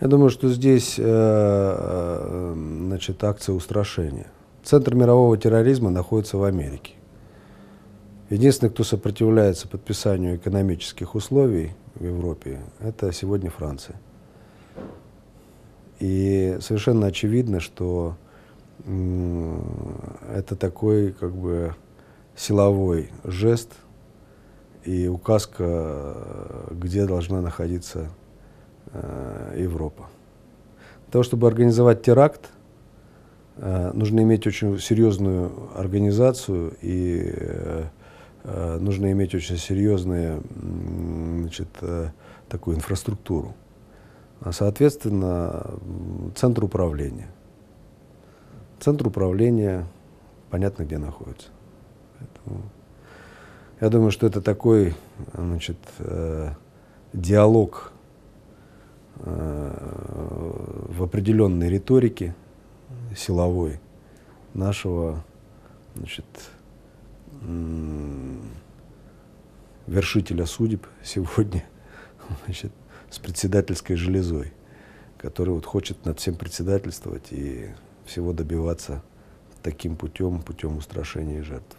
Я думаю, что здесь э, э, значит, акция устрашения. Центр мирового терроризма находится в Америке. Единственный, кто сопротивляется подписанию экономических условий в Европе, это сегодня Франция. И совершенно очевидно, что это такой как бы силовой жест и указка, э, где должна находиться Э, Европа. Для того, чтобы организовать теракт, э, нужно иметь очень серьезную организацию и э, нужно иметь очень серьезную значит, такую инфраструктуру. А соответственно, центр управления. Центр управления понятно, где находится. Поэтому я думаю, что это такой значит, диалог Э, в определенной риторике силовой нашего значит, вершителя судеб сегодня значит, с председательской железой, который вот хочет над всем председательствовать и всего добиваться таким путем, путем устрашения жертв.